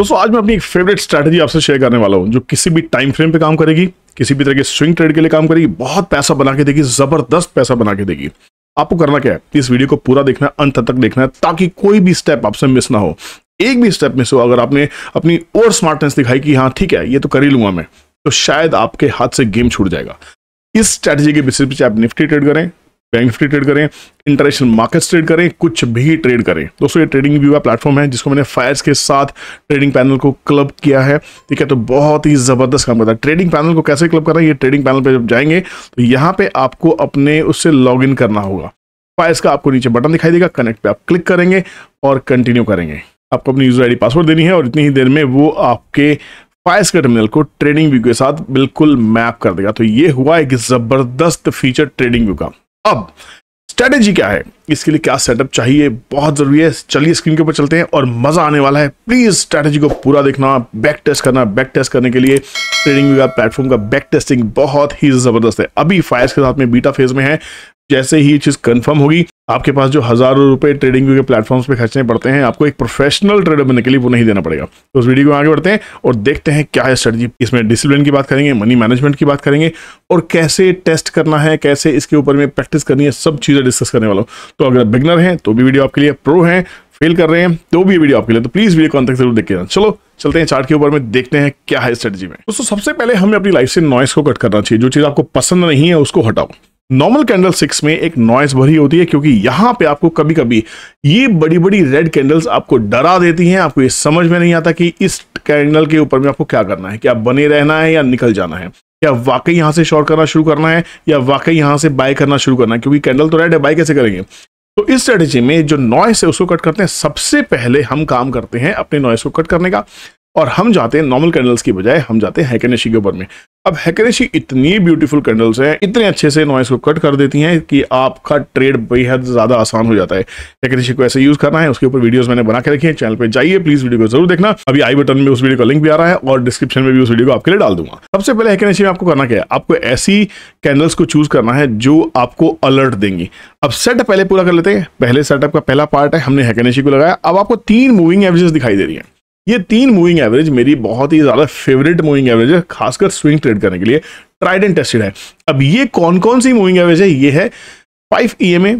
दोस्तों आज मैं अपनी एक फेवरेट स्ट्रैटेजी आपसे शेयर करने वाला हूं जो किसी भी टाइम फ्रेम पे काम करेगी किसी भी तरह के स्विंग ट्रेड के लिए काम करेगी बहुत पैसा बना के देगी जबरदस्त पैसा बना के देगी आपको करना क्या है इस वीडियो को पूरा देखना है अंत तक देखना है ताकि कोई भी स्टेप आपसे मिस ना हो एक भी स्टेप मिस हो अगर आपने अपनी और स्मार्टनेस दिखाई कि हाँ ठीक है ये तो कर ही लूंगा मैं तो शायद आपके हाथ से गेम छूट जाएगा इस स्ट्रैटेजी के बेसिस पे आप निफ्टी ट्रेड करें बैंक निफ्टी ट्रेड करें इंटरनेशनल मार्केट्स ट्रेड करें कुछ भी ट्रेड करें दोस्तों ये ट्रेडिंग व्यू का प्लेटफॉर्म है जिसको मैंने फायर्स के साथ ट्रेडिंग पैनल को क्लब किया है ठीक है तो बहुत ही ज़बरदस्त काम करता है ट्रेडिंग पैनल को कैसे क्लब करना है ये ट्रेडिंग पैनल पर जब जाएंगे तो यहाँ पर आपको अपने उससे लॉग करना होगा फायर्स का आपको नीचे बटन दिखाई देगा कनेक्ट पर आप क्लिक करेंगे और कंटिन्यू करेंगे आपको अपनी यूजर आईडी पासवर्ड देनी है और इतनी ही देर में वो आपके फाइस के टर्मिनल को ट्रेडिंग व्यू के साथ बिल्कुल मैप कर देगा तो ये हुआ एक ज़बरदस्त फीचर ट्रेडिंग व्यू का अब स्ट्रेटेजी क्या है इसके लिए क्या सेटअप चाहिए बहुत ज़रूरी है चलिए स्क्रीन के ऊपर चलते हैं और मज़ा आने वाला है प्लीज़ स्ट्रैटेजी को पूरा देखना बैक टेस्ट करना बैक टेस्ट करने के लिए ट्रेडिंग का प्लेटफॉर्म का बैक टेस्टिंग बहुत ही ज़बरदस्त है अभी फायर्स के साथ में बीटा फेज में है जैसे ही चीज़ कंफर्म होगी आपके पास जो हज़ारों रुपए ट्रेडिंग के प्लेटफॉर्म्स पे खर्चने पड़ते हैं आपको एक प्रोफेशनल ट्रेडर बनने के लिए वो नहीं देना पड़ेगा तो उस वीडियो को आगे बढ़ते हैं और देखते हैं क्या है सर इसमें डिसिप्लिन की बात करेंगे मनी मैनेजमेंट की बात करेंगे और कैसे टेस्ट करना है कैसे इसके ऊपर में प्रैक्टिस करनी है सब चीज़ें डिस्कस करने वाला हूँ तो अगर बिगनर है तो भी वीडियो आपके लिए प्रो है फेल कर रहे हैं तो भी वीडियो आपके लिए तो प्लीज वीडियो कॉन्टेक्ट जरूर देखिए चलो चलते हैं चार्ट के ऊपर में देखते हैं क्या है स्ट्रेटजी में दोस्तों सबसे पहले हमें अपनी लाइफ से नॉइस को कट करना चाहिए जो चीज़ आपको पसंद नहीं है उसको हटाओ नॉर्मल कैंडल सिक्स में एक नॉइस भरी होती है क्योंकि यहां पे आपको कभी कभी ये बड़ी बड़ी रेड कैंडल्स आपको डरा देती हैं आपको ये समझ में नहीं आता कि इस कैंडल के ऊपर में आपको क्या करना है क्या बने रहना है या निकल जाना है या वाकई यहां से शॉर्ट करना शुरू करना है या वाकई यहां से बाय करना शुरू करना है क्योंकि कैंडल तो रेड है बाय कैसे करेंगे तो इस स्ट्रेटेजी में जो नॉइस है उसको कट करते हैं सबसे पहले हम काम करते हैं अपने नॉइस को कट करने का और हम जाते हैं नॉर्मल कैंडल्स की बजाय हम जाते हैं हैकेनेशी के ऊपर में अब हैकेनेशी इतनी ब्यूटीफुल कैंडल्स हैं इतने अच्छे से नॉइस को कट कर देती हैं कि आपका ट्रेड बेहद ज़्यादा आसान हो जाता है हैकेनेशी को ऐसे यूज़ करना है उसके ऊपर वीडियोस मैंने बना के रखी है चैनल पर जाइए प्लीज़ वीडियो को जरूर देखना अभी आई बटन में उस वीडियो का लिंक भी आ रहा है और डिस्क्रिप्शन में भी उस वीडियो को आपके लिए डाल दूंगा सबसे पहले हैकेनेशी में आपको करना क्या है आपको ऐसी कैंडल्स को चूज़ करना है जो आपको अलर्ट देंगी अब सेटअप पहले पूरा कर लेते हैं पहले सेटअप का पहला पार्ट है हमने हैकेनेशी को लगाया अब आपको तीन मूविंग एवरेजेस दिखाई दे रही है ये तीन मूविंग एवरेज मेरी बहुत ही ज़्यादा फेवरेट मूविंग एवरेज है खासकर स्विंग ट्रेड करने के लिए ट्राइड एंड टेस्टेड है अब ये कौन कौन सी मूविंग एवरेज है ये है five E M A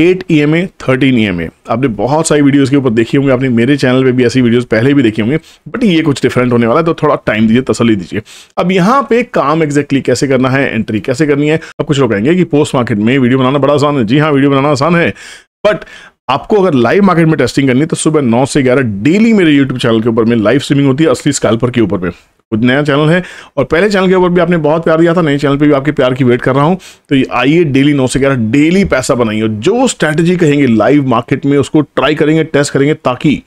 eight E M A thirteen E M A आपने बहुत सारी वीडियोस के ऊपर देखी होंगे आपने मेरे चैनल पे भी ऐसी वीडियोस पहले भी देखी होंगे बट ये कुछ डिफरेंट होने वाला है तो थोड़ा टाइम दीजिए तसली दीजिए अब यहाँ पे काम एक्जैक्टली exactly कैसे करना है एंट्री कैसे करनी है अब कुछ लोग कहेंगे कि पोस्ट मार्केट में वीडियो बनाना बड़ा आसान है जी हाँ वीडियो बनाना आसान है बट आपको अगर लाइव मार्केट में टेस्टिंग करनी है तो सुबह नौ से ग्यारह डेली मेरे यूट्यूब चैनल के ऊपर में लाइव स्ट्रीमिंग होती है असली स्कैल्पर के ऊपर में कुछ नया चैनल है और पहले चैनल के ऊपर भी आपने बहुत प्यार दिया था नए चैनल पे भी आपके प्यार की वेट कर रहा हूं तो आइए डेली नौ से ग्यारह डेली पैसा बनाइए जो स्ट्रैटेजी कहेंगे लाइव मार्केट में उसको ट्राई करेंगे टेस्ट करेंगे ताकि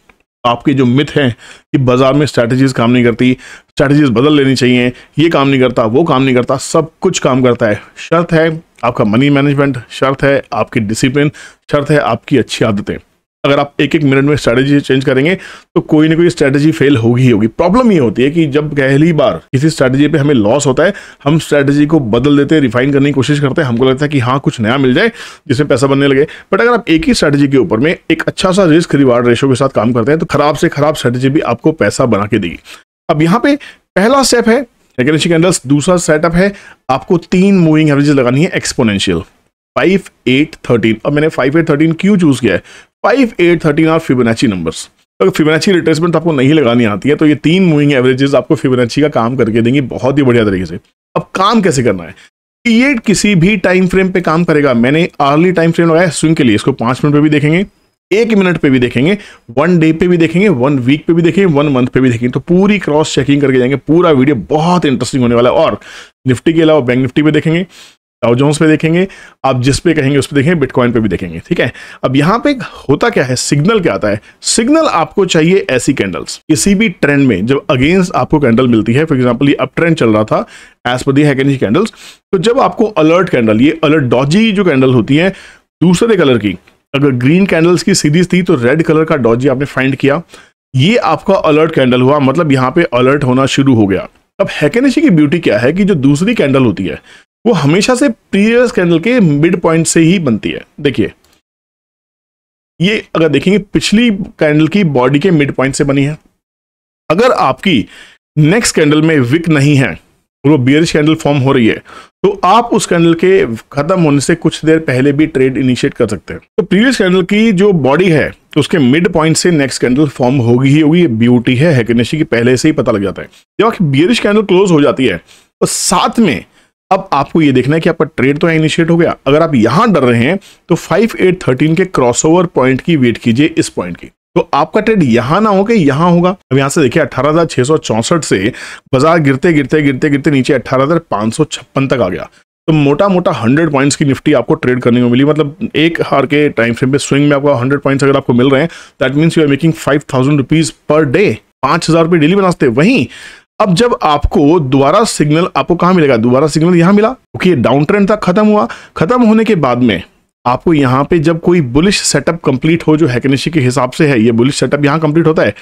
आपके जो मिथ हैं कि बाजार में स्ट्रैटेजीज काम नहीं करती स्ट्रैटेजीज बदल लेनी चाहिए ये काम नहीं करता वो काम नहीं करता सब कुछ काम करता है शर्त है आपका मनी मैनेजमेंट शर्त है आपकी डिसिप्लिन शर्त है आपकी अच्छी आदतें अगर आप एक एक मिनट में स्ट्रैटेजी चेंज करेंगे तो कोई ना कोई स्ट्रैटेजी फेल होगी ही होगी प्रॉब्लम ये होती है कि जब पहली बार किसी स्ट्रैटेजी पे हमें लॉस होता है हम स्ट्रैटेजी को बदल देते हैं रिफाइन करने की कोशिश करते हैं हमको लगता है कि हाँ कुछ नया मिल जाए जिसमें पैसा बनने लगे बट अगर आप एक ही स्ट्रैटेजी के ऊपर में एक अच्छा सा रिस्क रिवार्ड रेशो के साथ काम करते हैं तो खराब से खराब स्ट्रैटेजी भी आपको पैसा बना के देगी अब यहाँ पे पहला स्टेप है दूसरा सेटअप है आपको तीन मूविंग एवरेजेस लगानी है एक्सपोनेंशियल फाइव एट थर्टीन अब मैंने फाइव एट थर्टीन क्यों चूज़ किया है five eight thirteen are Fibonacci numbers अगर फिबोनाची रिट्रेसमेंट आपको नहीं लगानी आती है तो ये तीन मूविंग एवरेजेस आपको फिबोनाची का काम करके देंगी बहुत ही बढ़िया तरीके से अब काम कैसे करना है ये किसी भी टाइम फ्रेम पे काम करेगा मैंने अर्ली टाइम फ्रेम लगाया स्विंग के लिए इसको पांच मिनट पे भी देखेंगे एक मिनट पे भी देखेंगे वन डे पे भी देखेंगे वन वीक पे भी देखेंगे वन मंथ पे भी देखेंगे तो पूरी क्रॉस चेकिंग करके जाएंगे पूरा वीडियो बहुत इंटरेस्टिंग होने वाला है और निफ्टी के अलावा बैंक निफ्टी पे देखेंगे डाउजोन्स पे देखेंगे आप जिस पे कहेंगे उस पे देखेंगे बिटकॉइन पे भी देखेंगे ठीक है अब यहाँ पे होता क्या है सिग्नल क्या आता है सिग्नल आपको चाहिए ऐसी कैंडल्स किसी भी ट्रेंड में जब अगेंस्ट आपको कैंडल मिलती है फॉर एग्जाम्पल ये अप ट्रेंड चल रहा था एज पर दी कैंडल्स तो जब आपको अलर्ट कैंडल ये अलर्ट डॉजी जो कैंडल होती है दूसरे कलर की अगर ग्रीन कैंडल्स की सीरीज थी तो रेड कलर का डॉजी आपने फाइंड किया ये आपका अलर्ट कैंडल हुआ मतलब यहाँ पे अलर्ट होना शुरू हो गया अब हैकेनिशी की ब्यूटी क्या है कि जो दूसरी कैंडल होती है वो हमेशा से प्रीवियस कैंडल के मिड पॉइंट से ही बनती है देखिए ये अगर देखेंगे पिछली कैंडल की बॉडी के मिड पॉइंट से बनी है अगर आपकी नेक्स्ट कैंडल में विक नहीं है वो बियरिश कैंडल फॉर्म हो रही है तो आप उस कैंडल के खत्म होने से कुछ देर पहले भी ट्रेड इनिशिएट कर सकते हैं तो प्रीवियस कैंडल की जो बॉडी है उसके मिड पॉइंट से नेक्स्ट कैंडल फॉर्म होगी ही होगी ये ब्यूटी है है की पहले से ही पता लग जाता है जब बियरिश कैंडल क्लोज हो जाती है और तो साथ में अब आपको ये देखना है कि आपका ट्रेड तो इनिशिएट हो गया अगर आप यहां डर रहे हैं तो फाइव एट थर्टीन के क्रॉसओवर पॉइंट की वेट कीजिए इस पॉइंट की तो आपका ट्रेड यहां ना होकर यहां होगा अब यहां से देखिए अठारह से बाजार गिरते गिरते गिरते गिरते नीचे अठारह तक आ गया तो मोटा मोटा 100 पॉइंट्स की निफ्टी आपको ट्रेड करने को मिली मतलब एक हार के टाइम फ्रेम पे स्विंग में आपको 100 पॉइंट्स अगर आपको मिल रहे हैं that means you are making five thousand rupees per day पांच हजार रुपये डेली बनाते वहीं अब जब आपको दोबारा सिग्नल आपको कहाँ मिलेगा दोबारा सिग्नल यहां मिला क्योंकि ये डाउन ट्रेंड था खत्म हुआ खत्म होने के बाद में आपको यहां पे जब कोई बुलिश सेटअप कंप्लीट हो जो हैकनिशी के हिसाब से है ये बुलिश सेटअप यहां कंप्लीट होता है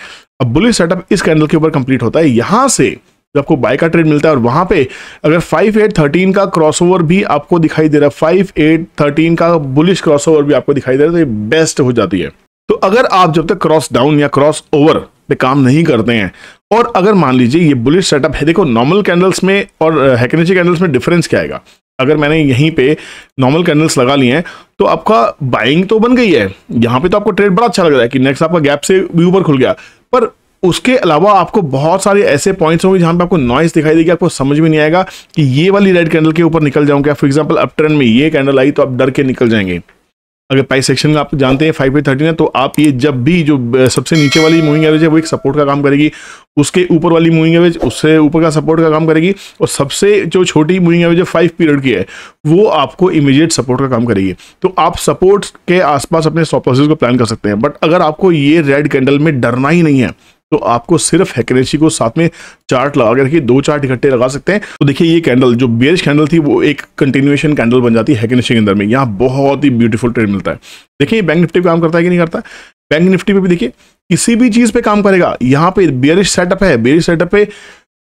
अब बुलिश सेटअप इस कैंडल के ऊपर कंप्लीट होता है यहां से जब आपको बाय का ट्रेड मिलता है और वहां पे अगर 5813 का क्रॉसओवर भी आपको दिखाई दे रहा है 5813 का बुलिश क्रॉसओवर भी आपको दिखाई दे रहा है तो ये बेस्ट हो जाती है तो अगर आप जब तक क्रॉस डाउन या क्रॉस ओवर पे काम नहीं करते हैं और अगर मान लीजिए ये बुलिश सेटअप है देखो नॉर्मल कैंडल्स में और हैकेनेची कैंडल्स में डिफरेंस क्या आएगा अगर मैंने यहीं पे नॉर्मल कैंडल्स लगा लिए हैं तो आपका बाइंग तो बन गई है यहाँ पे तो आपको ट्रेड बड़ा अच्छा लग रहा है कि नेक्स्ट आपका गैप से भी ऊपर खुल गया पर उसके अलावा आपको बहुत सारे ऐसे पॉइंट्स होंगे जहाँ पे आपको नॉइस दिखाई देगी आपको समझ में नहीं आएगा कि ये वाली रेड कैंडल के ऊपर निकल जाऊँ क्या फॉर एग्जाम्पल अप ट्रेंड में ये कैंडल आई तो आप डर के निकल जाएंगे अगर प्राइस सेक्शन में आप जानते हैं फाइव बाई थर्टीन है तो आप ये जब भी जो सबसे नीचे वाली मूविंग एवरेज है वो एक सपोर्ट का काम करेगी उसके ऊपर वाली मूविंग एवरेज उससे ऊपर का सपोर्ट का काम करेगी और सबसे जो छोटी मूविंग एवरेज है फाइव पीरियड की है वो आपको इमीडिएट सपोर्ट का काम करेगी तो आप सपोर्ट के आसपास अपने स्टॉप को प्लान कर सकते हैं बट अगर आपको ये रेड कैंडल में डरना ही नहीं है तो आपको सिर्फ हैकरेशी को साथ में चार्ट लगा के रखिए दो चार्ट इकट्ठे लगा सकते हैं तो देखिए ये कैंडल जो बेरिश कैंडल थी वो एक कंटिन्यूएशन कैंडल बन जाती है हैकरेशी के अंदर में यहाँ बहुत ही ब्यूटीफुल ट्रेड मिलता है देखिए बैंक निफ्टी काम करता है कि नहीं करता बैंक निफ्टी पे भी देखिए किसी भी चीज़ पे काम करेगा यहाँ पे बेरिश सेटअप है बेरिश सेटअप पे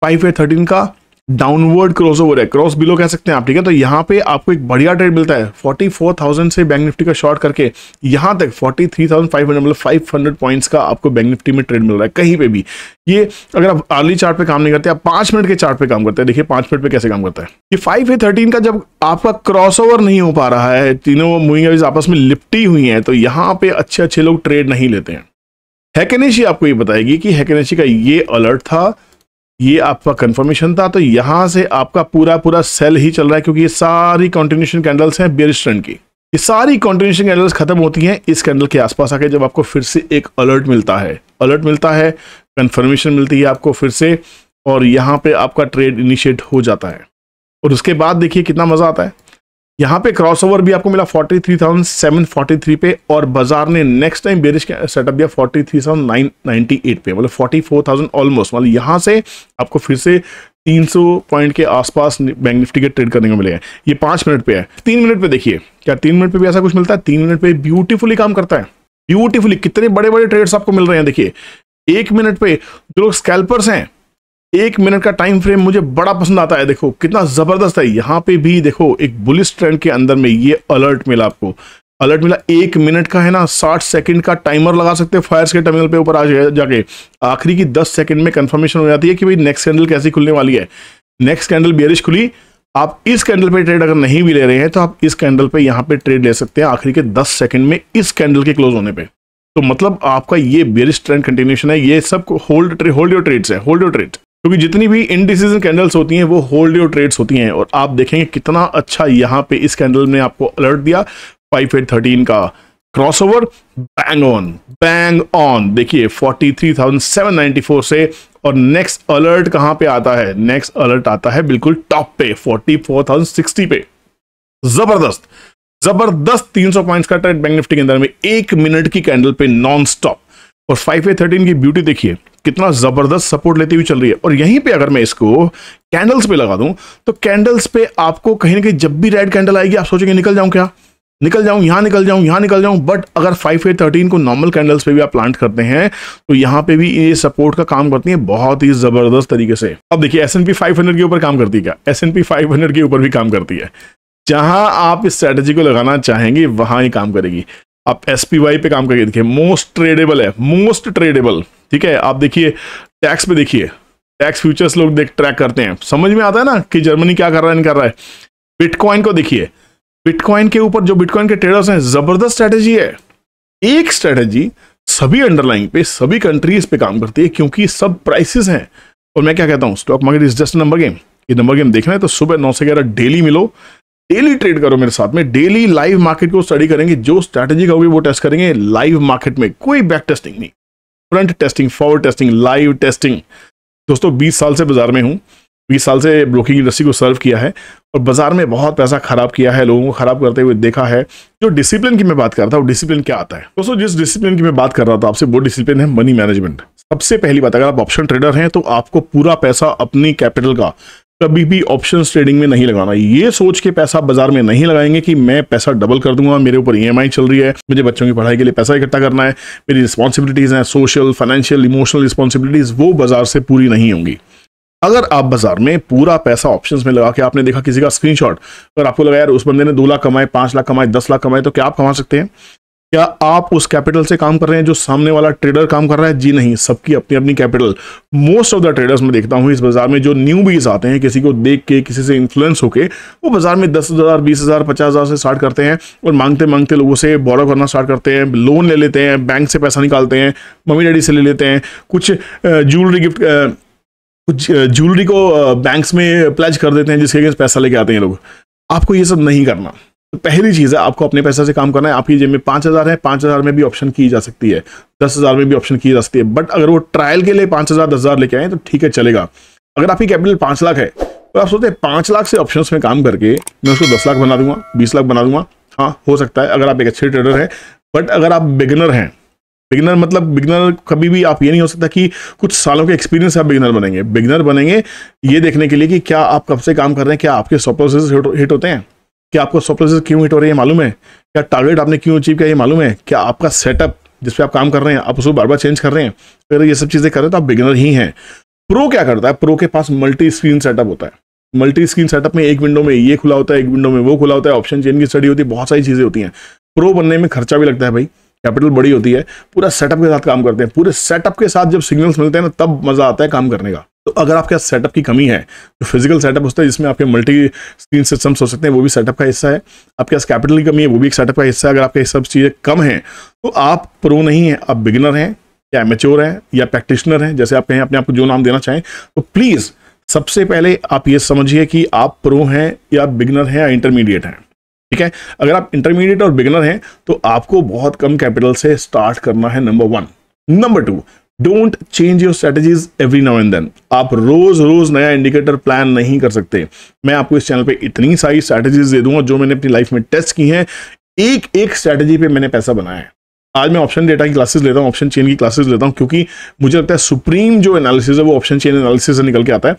फाइव का डाउनवर्ड क्रॉस ओवर है क्रॉस बिलो कह सकते हैं आप ठीक है तो यहाँ पे आपको एक बढ़िया ट्रेड मिलता है 44,000 से बैंक निफ्टी का शॉर्ट करके यहाँ तक 43,500 मतलब 500 पॉइंट्स का आपको बैंक निफ्टी में ट्रेड मिल रहा है कहीं पे भी ये अगर आप अर्ली चार्ट पे काम नहीं करते आप पांच मिनट के चार्ट पे काम करते हैं देखिए पांच मिनट पे कैसे काम करता है ये फाइव ए थर्टीन का जब आपका क्रॉस ओवर नहीं हो पा रहा है तीनों मूविंग एवरेज आपस में लिपटी हुई है तो यहाँ पे अच्छे अच्छे लोग ट्रेड नहीं लेते हैं हैकेनेशी आपको ये बताएगी कि हैकेनेशी का ये अलर्ट था ये आपका कंफर्मेशन था तो यहां से आपका पूरा पूरा सेल ही चल रहा है क्योंकि ये सारी कॉन्टिन्यूशन कैंडल्स हैं बेरिश ट्रेंड की ये सारी कॉन्टिन्यूशन कैंडल्स खत्म होती हैं इस कैंडल के आसपास आके जब आपको फिर से एक अलर्ट मिलता है अलर्ट मिलता है कंफर्मेशन मिलती है आपको फिर से और यहाँ पे आपका ट्रेड इनिशिएट हो जाता है और उसके बाद देखिए कितना मज़ा आता है यहाँ पे क्रॉसओवर भी आपको मिला 43,743 पे और बाजार ने नेक्स्ट टाइम बेरिश सेटअप दिया 43,998 पे मतलब 44,000 ऑलमोस्ट मतलब यहाँ से आपको फिर से 300 पॉइंट के आसपास बैंक निफ्टी के ट्रेड करने को मिलेगा ये पाँच मिनट पे है तीन मिनट पे देखिए क्या तीन मिनट पे भी ऐसा कुछ मिलता है तीन मिनट पे ब्यूटीफुली काम करता है ब्यूटीफुली कितने बड़े बड़े ट्रेड्स आपको मिल रहे हैं देखिए एक मिनट पे जो लोग स्कैल्पर्स हैं एक मिनट का टाइम फ्रेम मुझे बड़ा पसंद आता है देखो कितना जबरदस्त है यहाँ पे भी देखो एक बुलिस ट्रेंड के अंदर में ये अलर्ट मिला आपको अलर्ट मिला एक मिनट का है ना साठ सेकंड का टाइमर लगा सकते हैं फायर्स के टर्मिनल पे ऊपर आ जाके आखिरी की दस सेकंड में कंफर्मेशन हो जाती है कि भाई नेक्स्ट कैंडल कैसी खुलने वाली है नेक्स्ट कैंडल बियरिश खुली आप इस कैंडल पे ट्रेड अगर नहीं भी ले रहे हैं तो आप इस कैंडल पे यहाँ पे ट्रेड ले सकते हैं आखिरी के दस सेकंड में इस कैंडल के क्लोज होने पर तो मतलब आपका ये बियरिश ट्रेंड कंटिन्यूशन है ये सब होल्ड ट्रे होल्ड योर ट्रेड्स है होल्ड योर ट्रेड क्योंकि जितनी भी इनडिसीजन कैंडल्स होती हैं वो होल्ड योर ट्रेड्स होती हैं और आप देखेंगे कितना अच्छा यहाँ पे इस कैंडल ने आपको अलर्ट दिया फाइव एट थर्टीन का crossover bang on bang on देखिए 43,794 से और नेक्स्ट अलर्ट कहां पे आता है नेक्स्ट अलर्ट आता है बिल्कुल टॉप पे 44,060 पे जबरदस्त जबरदस्त 300 पॉइंट्स का ट्रेड बैंक निफ्टी के अंदर में एक मिनट की कैंडल पे नॉन स्टॉप और फाइव ए थर्टीन की ब्यूटी देखिए कितना ज़बरदस्त सपोर्ट लेती हुई चल रही है और यहीं पे अगर मैं इसको कैंडल्स पे लगा दूं तो कैंडल्स पे आपको कहीं ना कहीं जब भी रेड कैंडल आएगी आप सोचेंगे निकल जाऊं क्या निकल जाऊं यहां निकल जाऊं यहां निकल जाऊं बट अगर फाइव एट थर्टीन को नॉर्मल कैंडल्स पे भी आप प्लांट करते हैं तो यहां पे भी ये सपोर्ट का काम करती है बहुत ही जबरदस्त तरीके से अब देखिए S N P five hundred के ऊपर काम करती है क्या S N P five hundred के ऊपर भी काम करती है जहां आप इस स्ट्रेटेजी को लगाना चाहेंगे वहां ही काम करेगी आप एस पी वाई पे काम करके देखिए मोस्ट ट्रेडेबल है मोस्ट ट्रेडेबल ठीक है आप देखिए टैक्स पे देखिए टैक्स फ्यूचर्स लोग देख ट्रैक करते हैं समझ में आता है ना कि जर्मनी क्या कर रहा है नहीं कर रहा है बिटकॉइन को देखिए बिटकॉइन के ऊपर जो बिटकॉइन के ट्रेडर्स हैं जबरदस्त स्ट्रेटेजी है एक स्ट्रेटेजी सभी अंडरलाइन पे सभी कंट्रीज पे काम करती है क्योंकि सब प्राइसेस हैं और मैं क्या कहता हूँ stock market is just number game ये नंबर गेम देखना है तो सुबह नौ से ग्यारह डेली मिलो डेली ट्रेड करो मेरे साथ में डेली लाइव मार्केट को स्टडी करेंगे जो स्ट्रैटेजी का होगी वो टेस्ट करेंगे लाइव मार्केट में कोई बैक टेस्टिंग नहीं front testing forward testing live testing दोस्तों बीस साल से बाजार में हूँ बीस साल से ब्रोकिंग इंडस्ट्री को सर्व किया है और बाजार में बहुत पैसा खराब किया है लोगों को खराब करते हुए देखा है जो डिसिप्लिन की मैं बात कर रहा था वो डिसिप्लिन क्या आता है दोस्तों जिस डिसिप्लिन की मैं बात कर रहा था आपसे वो डिसिप्लिन है मनी मैनेजमेंट सबसे पहली बात अगर आप ऑप्शन ट्रेडर हैं तो आपको पूरा पैसा अपनी कैपिटल का कभी भी ऑप्शन ट्रेडिंग में नहीं लगाना ये सोच के पैसा बाजार में नहीं लगाएंगे कि मैं पैसा डबल कर दूंगा मेरे ऊपर ई e चल रही है मुझे बच्चों की पढ़ाई के लिए पैसा इकट्ठा करना है मेरी रिस्पॉन्सिबिलिटीज हैं सोशल फाइनेंशियल इमोशनल रिस्पॉन्सिबिलिटीज वो बाजार से पूरी नहीं होंगी अगर आप बाजार में पूरा पैसा ऑप्शंस में लगा के आपने देखा किसी का स्क्रीनशॉट अगर आपको लगा यार उस बंदे ने दो लाख कमाए पांच लाख कमाए दस लाख कमाए तो क्या आप कमा सकते हैं क्या आप उस कैपिटल से काम कर रहे हैं जो सामने वाला ट्रेडर काम कर रहा है जी नहीं सबकी अपनी अपनी capital most of the traders में देखता हूं इस बाजार में जो न्यू बीज आते हैं किसी को देख के किसी से इन्फ्लुएंस होके वो बाजार में दस हज़ार बीस हज़ार पचास हज़ार से स्टार्ट करते हैं और मांगते मांगते लोगों से बॉरो करना स्टार्ट करते हैं लोन ले लेते हैं बैंक से पैसा निकालते हैं मम्मी डैडी से ले लेते हैं कुछ ज्वेलरी गिफ्ट कुछ ज्वेलरी को बैंक्स में प्लेज कर देते हैं जिसके अगेंस्ट पैसा लेके आते हैं लोग आपको ये सब नहीं करना तो पहली चीज़ है आपको अपने पैसा से काम करना है आपकी जेब में पांच हज़ार है पांच हज़ार में भी ऑप्शन की जा सकती है दस हज़ार में भी ऑप्शन की जा सकती है बट अगर वो ट्रायल के लिए पांच हज़ार दस हज़ार लेके आए तो ठीक है चलेगा अगर आपकी कैपिटल पांच लाख है तो आप सोचते हैं पांच लाख से ऑप्शन में काम करके मैं उसको दस लाख बना दूंगा बीस लाख बना दूंगा हाँ हो सकता है अगर आप एक अच्छे ट्रेडर हैं बट अगर आप बिगनर हैं बिगनर मतलब बिगनर कभी भी आप ये नहीं हो सकता कि कुछ सालों के एक्सपीरियंस आप बिगनर बनेंगे बिगनर बनेंगे ये देखने के लिए कि क्या आप कब से काम कर रहे हैं क्या आपके सपोसेस हिट होते हैं कि आपको सौ प्लेसेस क्यों हिट हो रही है मालूम है क्या टारगेट आपने क्यों अचीव किया ये मालूम है क्या आपका सेटअप जिस पर आप काम कर रहे हैं आप उसको बार बार चेंज कर रहे हैं तो अगर ये सब चीज़ें कर रहे हैं तो आप बिगिनर ही हैं प्रो क्या करता है प्रो के पास मल्टी स्क्रीन सेटअप होता है मल्टी स्क्रीन सेटअप में एक विंडो में ये खुला होता है एक विंडो में वो खुला होता है ऑप्शन चेन की स्टडी होती है बहुत सारी चीज़ें होती हैं प्रो बनने में खर्चा भी लगता है भाई कैपिटल बड़ी होती है पूरा सेटअप के साथ काम करते हैं पूरे सेटअप के साथ जब सिग्नल्स मिलते हैं ना तब मज़ा आता है काम करने का तो अगर आपके पास सेटअप की कमी है तो फिजिकल सेटअप होता है जिसमें आपके मल्टी स्क्रीन सिस्टम्स हो सकते हैं वो भी सेटअप का हिस्सा है आपके पास कैपिटल की कमी है वो भी एक सेटअप का हिस्सा है अगर आपके सब चीज़ें कम हैं तो आप प्रो नहीं हैं आप बिगिनर हैं या मेच्योर हैं या प्रैक्टिशनर हैं जैसे आप कहें अपने आपको जो नाम देना चाहें तो प्लीज़ सबसे पहले आप ये समझिए कि आप प्रो हैं या बिगनर हैं या इंटरमीडिएट हैं ठीक है अगर आप इंटरमीडिएट और बिगनर हैं तो आपको बहुत कम कैपिटल से स्टार्ट करना है number one number two don't change your strategies every now and then आप रोज रोज नया इंडिकेटर प्लान नहीं कर सकते मैं आपको इस चैनल पे इतनी सारी स्ट्रेटेजीज दे दूंगा जो मैंने अपनी लाइफ में टेस्ट की हैं एक एक स्ट्रेटेजी पे मैंने पैसा बनाया है आज मैं ऑप्शन डेटा की क्लासेस लेता हूँ ऑप्शन चेन की क्लासेस लेता हूँ क्योंकि मुझे लगता है सुप्रीम जो एनालिसिस है वो ऑप्शन चेन एनालिसिस से निकल के आता है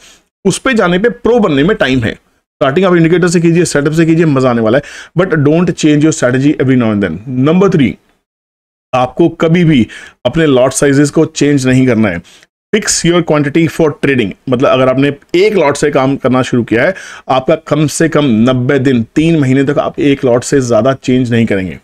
उस पर जाने पर प्रो बनने में टाइम है स्टार्टिंग आप इंडिकेटर से कीजिए सेटअप से कीजिए मजा आने वाला है but don't change your strategy every now and then number three आपको कभी भी अपने लॉट साइजेस को चेंज नहीं करना है fix your quantity for trading मतलब अगर आपने एक लॉट से काम करना शुरू किया है आपका कम से कम 90 दिन तीन महीने तक आप एक लॉट से ज़्यादा चेंज नहीं करेंगे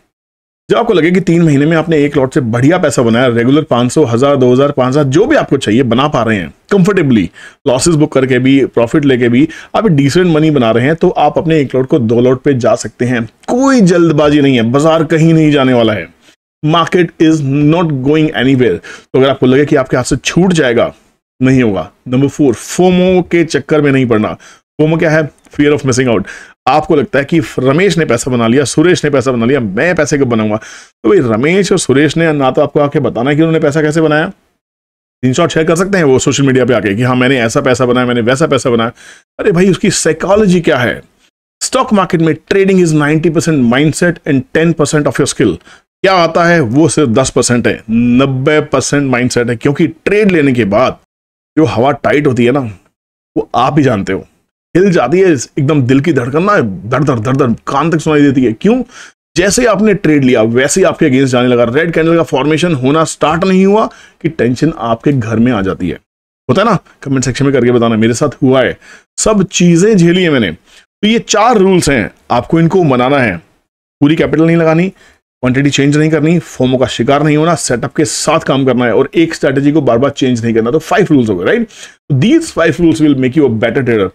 जब आपको लगे कि तीन महीने में आपने एक लॉट से बढ़िया पैसा बनाया रेगुलर पांच सौ हज़ार दो हज़ार पांच हज़ार जो भी आपको चाहिए बना पा रहे हैं कंफर्टेबली लॉसेस बुक करके भी प्रॉफिट लेके भी आप डिसेंट मनी बना रहे हैं तो आप अपने एक लॉट को दो लॉट पे जा सकते हैं कोई जल्दबाजी नहीं है बाजार कहीं नहीं जाने वाला है market is not going any तो अगर आपको लगे कि आपके हाथ से छूट जाएगा नहीं होगा नंबर फोर फोमो के चक्कर में नहीं पड़ना फोमो क्या है फियर ऑफ मिसिंग आउट आपको लगता है कि रमेश ने पैसा बना लिया सुरेश ने पैसा बना लिया मैं पैसे कब बनाऊंगा तो भाई रमेश और सुरेश ने ना तो आपको आके बताना है कि उन्होंने पैसा कैसे बनाया तीन शॉट शेयर कर सकते हैं वो सोशल मीडिया पे आके कि हाँ मैंने ऐसा पैसा बनाया मैंने वैसा पैसा बनाया अरे भाई उसकी साइकोलॉजी क्या है स्टॉक मार्केट में trading is 90% mindset and 10% of your skill क्या आता है वो सिर्फ दस परसेंट है नब्बे परसेंट माइंड सेट है क्योंकि ट्रेड लेने के बाद जो हवा टाइट होती है ना वो आप ही जानते हो हिल जाती है एकदम दिल की धड़कन ना धड़ धड़ धड़ धड़ कान तक सुनाई देती है क्यों जैसे आपने ट्रेड लिया वैसे ही आपके अगेंस्ट जाने लगा रेड कैंडल का फॉर्मेशन होना स्टार्ट नहीं हुआ कि टेंशन आपके घर में आ जाती है होता है ना कमेंट सेक्शन में करके बताना मेरे साथ हुआ है सब चीजें झेली है मैंने तो ये चार रूल्स हैं आपको इनको मनाना है पूरी कैपिटल नहीं लगानी क्वांटिटी चेंज नहीं करनी फोमो का शिकार नहीं होना सेटअप के साथ काम करना है और एक स्ट्रेटेजी को बार बार चेंज नहीं करना तो फाइव रूल्स हो गए right these five rules will make you a better trader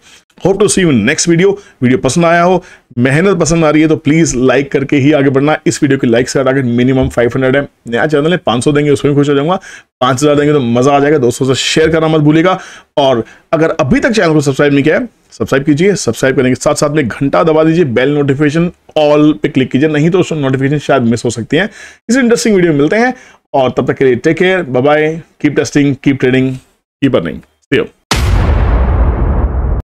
hope to see you next video video पसंद आया हो मेहनत पसंद आ रही है तो प्लीज लाइक करके ही आगे बढ़ना इस वीडियो के लाइक का टारगेट मिनिमम 500 है नया चैनल है 500 देंगे उसमें खुश हो जाऊंगा 5000 देंगे तो मजा आ जाएगा दोस्तों से शेयर करना मत भूलेगा और अगर अभी तक चैनल को सब्सक्राइब नहीं किया है सब्सक्राइब कीजिए सब्सक्राइब करने के साथ साथ में घंटा दबा दीजिए बेल नोटिफिकेशन ऑल पे क्लिक कीजिए नहीं तो नोटिफिकेशन शायद मिस हो सकती है इस इंटरेस्टिंग वीडियो मिलते हैं और तब तक के लिए take care bye keep testing keep trading keep earning सी